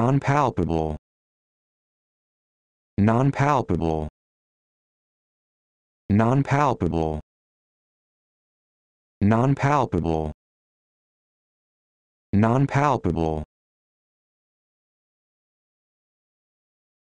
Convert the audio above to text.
non-palpable non-palpable non-palpable non-palpable non-palpable